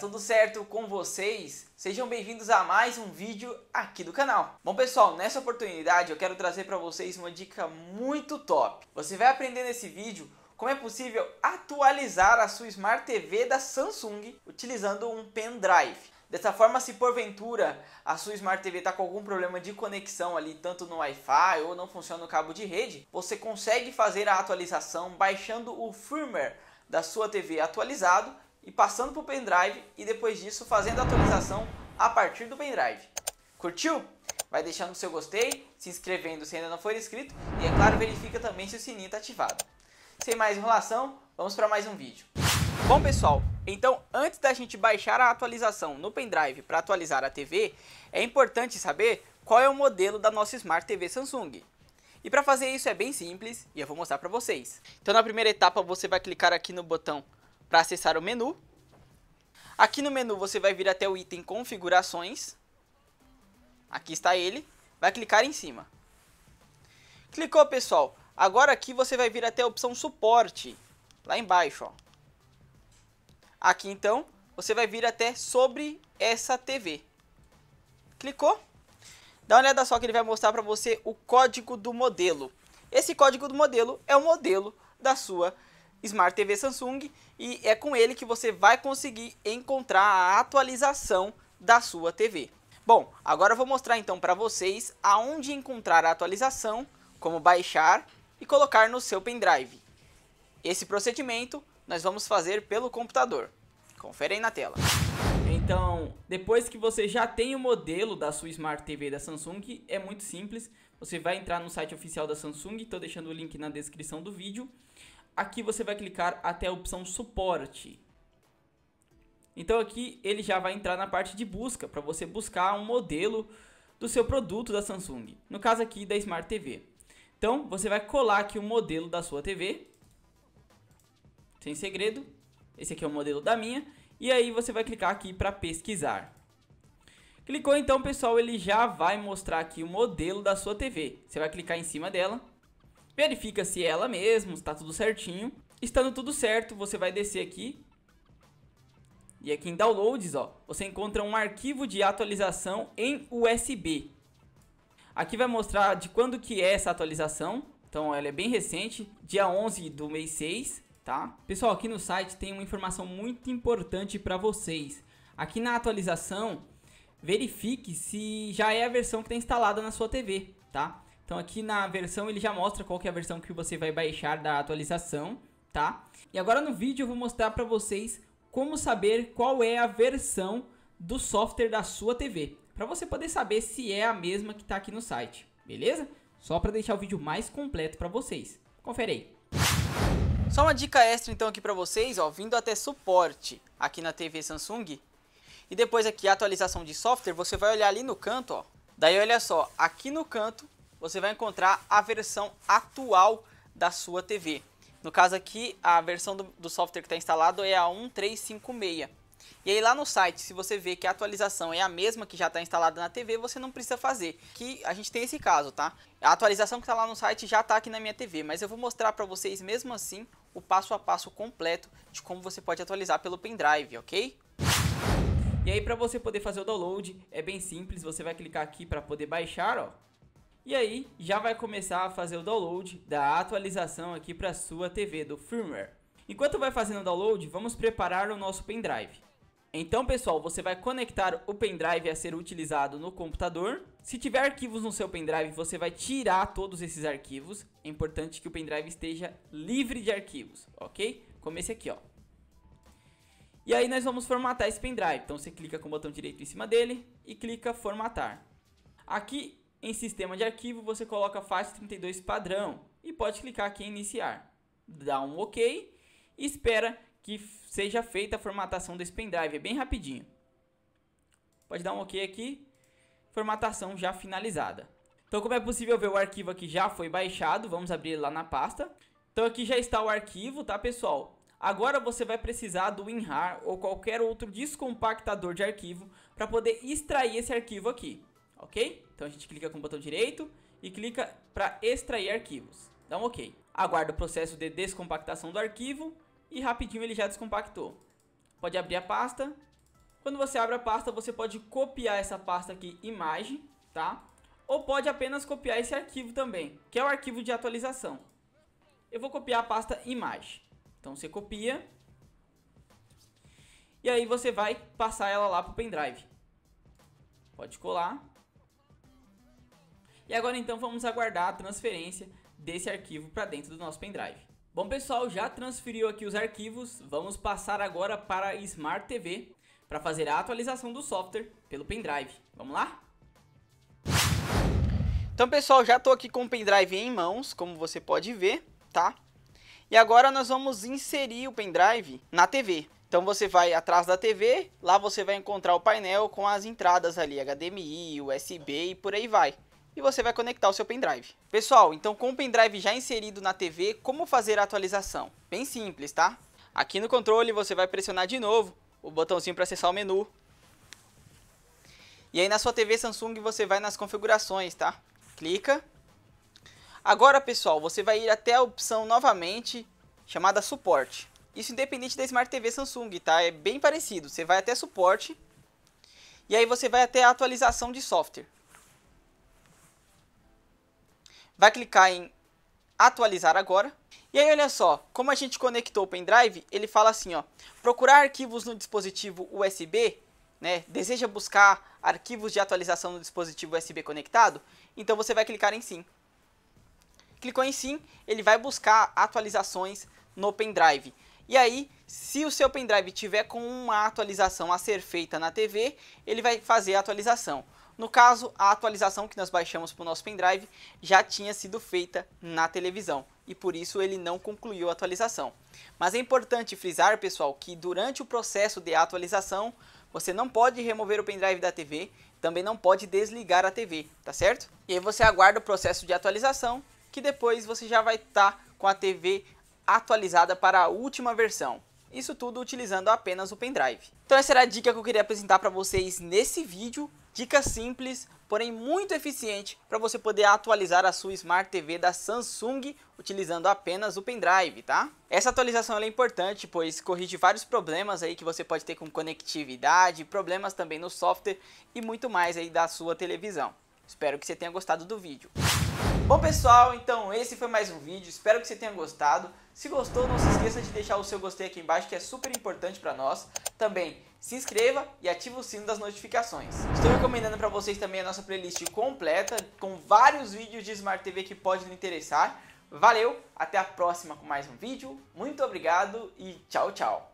tudo certo com vocês? Sejam bem-vindos a mais um vídeo aqui do canal. Bom pessoal, nessa oportunidade eu quero trazer para vocês uma dica muito top. Você vai aprender nesse vídeo como é possível atualizar a sua Smart TV da Samsung utilizando um pendrive. Dessa forma, se porventura a sua Smart TV está com algum problema de conexão ali, tanto no Wi-Fi ou não funciona o cabo de rede, você consegue fazer a atualização baixando o firmware da sua TV atualizado e passando para o pendrive e depois disso fazendo a atualização a partir do pendrive. Curtiu? Vai deixando o seu gostei, se inscrevendo se ainda não for inscrito e é claro verifica também se o sininho está ativado. Sem mais enrolação, vamos para mais um vídeo. Bom pessoal, então antes da gente baixar a atualização no pendrive para atualizar a TV, é importante saber qual é o modelo da nossa Smart TV Samsung. E para fazer isso é bem simples e eu vou mostrar para vocês. Então na primeira etapa você vai clicar aqui no botão para acessar o menu. Aqui no menu você vai vir até o item configurações. Aqui está ele. Vai clicar em cima. Clicou, pessoal. Agora aqui você vai vir até a opção suporte. Lá embaixo, ó. Aqui então, você vai vir até sobre essa TV. Clicou? Dá uma olhada só que ele vai mostrar para você o código do modelo. Esse código do modelo é o modelo da sua TV. Smart TV Samsung e é com ele que você vai conseguir encontrar a atualização da sua TV. Bom, agora eu vou mostrar então para vocês aonde encontrar a atualização, como baixar e colocar no seu pendrive. Esse procedimento nós vamos fazer pelo computador. Confere aí na tela. Então, depois que você já tem o modelo da sua Smart TV da Samsung, é muito simples. Você vai entrar no site oficial da Samsung, estou deixando o link na descrição do vídeo aqui você vai clicar até a opção suporte. Então aqui ele já vai entrar na parte de busca, para você buscar um modelo do seu produto da Samsung, no caso aqui da Smart TV. Então você vai colar aqui o modelo da sua TV, sem segredo, esse aqui é o modelo da minha, e aí você vai clicar aqui para pesquisar. Clicou então pessoal, ele já vai mostrar aqui o modelo da sua TV, você vai clicar em cima dela, verifica se é ela mesmo, está tudo certinho. Estando tudo certo, você vai descer aqui. E aqui em Downloads, ó, você encontra um arquivo de atualização em USB. Aqui vai mostrar de quando que é essa atualização. Então ela é bem recente, dia 11 do mês 6, tá? Pessoal, aqui no site tem uma informação muito importante para vocês. Aqui na atualização, verifique se já é a versão que está instalada na sua TV, tá? Então aqui na versão ele já mostra qual que é a versão que você vai baixar da atualização, tá? E agora no vídeo eu vou mostrar para vocês como saber qual é a versão do software da sua TV, para você poder saber se é a mesma que está aqui no site, beleza? Só para deixar o vídeo mais completo para vocês. Confere aí. Só uma dica extra então aqui para vocês, ó, vindo até suporte aqui na TV Samsung. E depois aqui atualização de software, você vai olhar ali no canto, ó. Daí olha só, aqui no canto você vai encontrar a versão atual da sua TV. No caso aqui, a versão do, do software que está instalado é a 1356. E aí lá no site, se você vê que a atualização é a mesma que já está instalada na TV, você não precisa fazer. Que a gente tem esse caso, tá? A atualização que está lá no site já está aqui na minha TV, mas eu vou mostrar para vocês mesmo assim o passo a passo completo de como você pode atualizar pelo pendrive, ok? E aí para você poder fazer o download é bem simples, você vai clicar aqui para poder baixar, ó. E aí já vai começar a fazer o download da atualização aqui para sua TV do firmware. Enquanto vai fazendo o download, vamos preparar o nosso pendrive. Então pessoal, você vai conectar o pendrive a ser utilizado no computador. Se tiver arquivos no seu pendrive, você vai tirar todos esses arquivos. É importante que o pendrive esteja livre de arquivos, ok? Como esse aqui, ó. E aí nós vamos formatar esse pendrive. Então você clica com o botão direito em cima dele e clica formatar. Aqui em sistema de arquivo, você coloca faixa 32 padrão e pode clicar aqui em iniciar. Dá um OK e espera que seja feita a formatação desse pendrive, é bem rapidinho. Pode dar um OK aqui, formatação já finalizada. Então como é possível ver o arquivo aqui já foi baixado, vamos abrir lá na pasta. Então aqui já está o arquivo, tá pessoal? Agora você vai precisar do WinRAR ou qualquer outro descompactador de arquivo para poder extrair esse arquivo aqui, ok? Então a gente clica com o botão direito e clica para extrair arquivos. Dá então, um OK. Aguarda o processo de descompactação do arquivo e rapidinho ele já descompactou. Pode abrir a pasta. Quando você abre a pasta, você pode copiar essa pasta aqui, imagem, tá? Ou pode apenas copiar esse arquivo também, que é o arquivo de atualização. Eu vou copiar a pasta imagem. Então você copia. E aí você vai passar ela lá pro pendrive. Pode colar. E agora então vamos aguardar a transferência desse arquivo para dentro do nosso pendrive. Bom pessoal, já transferiu aqui os arquivos, vamos passar agora para a Smart TV para fazer a atualização do software pelo pendrive. Vamos lá? Então pessoal, já estou aqui com o pendrive em mãos, como você pode ver, tá? E agora nós vamos inserir o pendrive na TV. Então você vai atrás da TV, lá você vai encontrar o painel com as entradas ali, HDMI, USB e por aí vai e você vai conectar o seu pendrive. Pessoal, então com o pendrive já inserido na TV, como fazer a atualização? Bem simples, tá? Aqui no controle você vai pressionar de novo o botãozinho para acessar o menu. E aí na sua TV Samsung você vai nas configurações, tá? Clica. Agora, pessoal, você vai ir até a opção novamente chamada suporte. Isso independente da Smart TV Samsung, tá? É bem parecido. Você vai até suporte e aí você vai até a atualização de software vai clicar em atualizar agora. E aí olha só, como a gente conectou o pendrive, ele fala assim ó, procurar arquivos no dispositivo USB, né, deseja buscar arquivos de atualização no dispositivo USB conectado? Então você vai clicar em sim. Clicou em sim, ele vai buscar atualizações no pendrive. E aí, se o seu pendrive tiver com uma atualização a ser feita na TV, ele vai fazer a atualização. No caso, a atualização que nós baixamos para o nosso pendrive já tinha sido feita na televisão e por isso ele não concluiu a atualização. Mas é importante frisar, pessoal, que durante o processo de atualização você não pode remover o pendrive da TV, também não pode desligar a TV, tá certo? E aí você aguarda o processo de atualização, que depois você já vai estar tá com a TV atualizada para a última versão. Isso tudo utilizando apenas o pendrive. Então essa era a dica que eu queria apresentar para vocês nesse vídeo. Dica simples, porém muito eficiente para você poder atualizar a sua Smart TV da Samsung utilizando apenas o pendrive, tá? Essa atualização é importante, pois corrige vários problemas aí que você pode ter com conectividade, problemas também no software e muito mais aí da sua televisão. Espero que você tenha gostado do vídeo. Bom pessoal, então esse foi mais um vídeo, espero que você tenha gostado. Se gostou, não se esqueça de deixar o seu gostei aqui embaixo, que é super importante para nós. Também se inscreva e ative o sino das notificações. Estou recomendando para vocês também a nossa playlist completa, com vários vídeos de Smart TV que pode lhe interessar. Valeu, até a próxima com mais um vídeo. Muito obrigado e tchau, tchau.